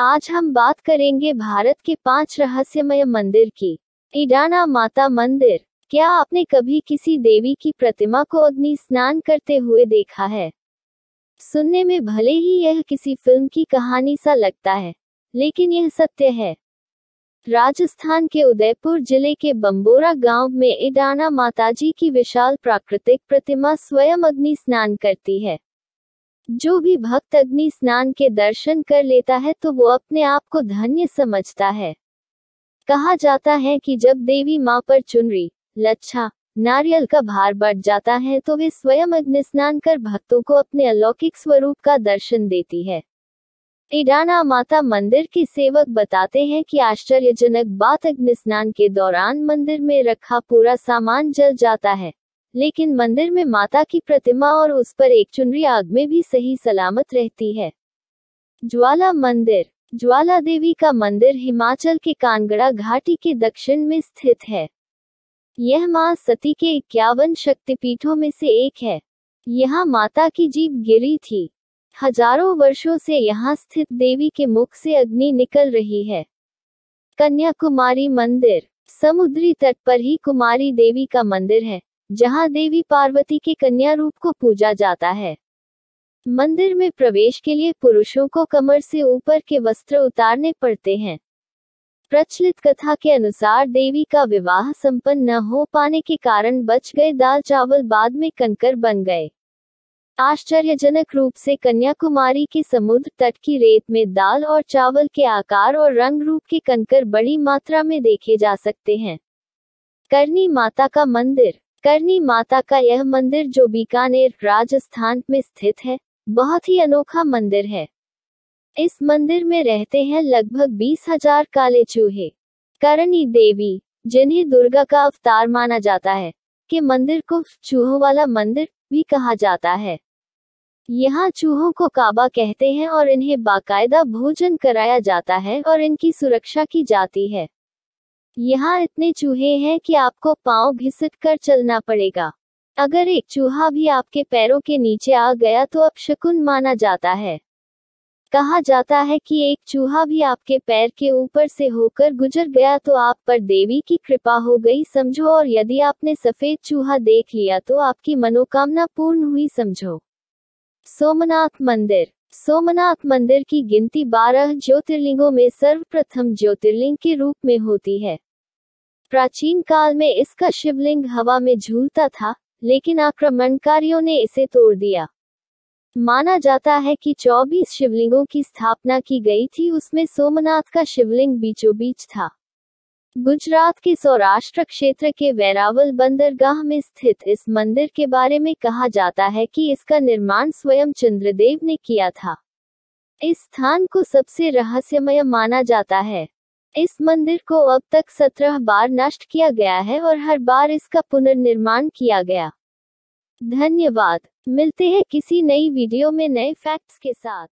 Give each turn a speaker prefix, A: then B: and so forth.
A: आज हम बात करेंगे भारत के पांच रहस्यमय मंदिर की ईडाना माता मंदिर क्या आपने कभी किसी देवी की प्रतिमा को अग्नि स्नान करते हुए देखा है सुनने में भले ही यह किसी फिल्म की कहानी सा लगता है लेकिन यह सत्य है राजस्थान के उदयपुर जिले के बम्बोरा गांव में इडाना माताजी की विशाल प्राकृतिक प्रतिमा स्वयं अग्नि स्नान करती है जो भी भक्त अग्नि स्नान के दर्शन कर लेता है तो वो अपने आप को धन्य समझता है कहा जाता है कि जब देवी माँ पर चुनरी लच्छा नारियल का भार बढ़ जाता है तो वे स्वयं अग्नि स्नान कर भक्तों को अपने अलौकिक स्वरूप का दर्शन देती है इडाना माता मंदिर के सेवक बताते हैं कि आश्चर्यजनक बात अग्नि स्नान के दौरान मंदिर में रखा पूरा सामान जल जाता है लेकिन मंदिर में माता की प्रतिमा और उस पर एक चुनरी आग में भी सही सलामत रहती है ज्वाला मंदिर ज्वाला देवी का मंदिर हिमाचल के कानगड़ा घाटी के दक्षिण में स्थित है यह मां सती के इक्यावन शक्तिपीठों में से एक है यहाँ माता की जीप गिरी थी हजारों वर्षों से यहाँ स्थित देवी के मुख से अग्नि निकल रही है कन्याकुमारी मंदिर समुद्री तट पर ही कुमारी देवी का मंदिर है जहां देवी पार्वती के कन्या रूप को पूजा जाता है मंदिर में प्रवेश के लिए पुरुषों को कमर से ऊपर के वस्त्र उतारने पड़ते हैं प्रचलित कथा के अनुसार देवी का विवाह संपन्न न हो पाने के कारण बच गए दाल चावल बाद में कंकर बन गए आश्चर्यजनक रूप से कन्याकुमारी के समुद्र तट की रेत में दाल और चावल के आकार और रंग रूप के कंकर बड़ी मात्रा में देखे जा सकते हैं करनी माता का मंदिर करनी माता का यह मंदिर जो बीकानेर राजस्थान में स्थित है बहुत ही अनोखा मंदिर है इस मंदिर में रहते हैं लगभग बीस हजार काले चूहे करणी देवी जिन्हें दुर्गा का अवतार माना जाता है के मंदिर को चूहों वाला मंदिर भी कहा जाता है यहाँ चूहों को काबा कहते हैं और इन्हें बाकायदा भोजन कराया जाता है और इनकी सुरक्षा की जाती है यहाँ इतने चूहे हैं कि आपको पाँव घिसट कर चलना पड़ेगा अगर एक चूहा भी आपके पैरों के नीचे आ गया तो अब शकुन माना जाता है कहा जाता है कि एक चूहा भी आपके पैर के ऊपर से होकर गुजर गया तो आप पर देवी की कृपा हो गई समझो और यदि आपने सफेद चूहा देख लिया तो आपकी मनोकामना पूर्ण हुई समझो सोमनाथ मंदिर सोमनाथ मंदिर की गिनती बारह ज्योतिर्लिंगों में सर्वप्रथम ज्योतिर्लिंग के रूप में होती है प्राचीन काल में इसका शिवलिंग हवा में झूलता था लेकिन आक्रमणकारियों ने इसे तोड़ दिया माना जाता है कि 24 शिवलिंगों की स्थापना की गई थी उसमें सोमनाथ का शिवलिंग बीचों बीच था गुजरात के सौराष्ट्र क्षेत्र के वैरावल बंदरगाह में स्थित इस मंदिर के बारे में कहा जाता है कि इसका निर्माण स्वयं चंद्रदेव ने किया था इस स्थान को सबसे रहस्यमय माना जाता है इस मंदिर को अब तक सत्रह बार नष्ट किया गया है और हर बार इसका पुनर्निर्माण किया गया धन्यवाद मिलते हैं किसी नई वीडियो में नए फैक्ट्स के साथ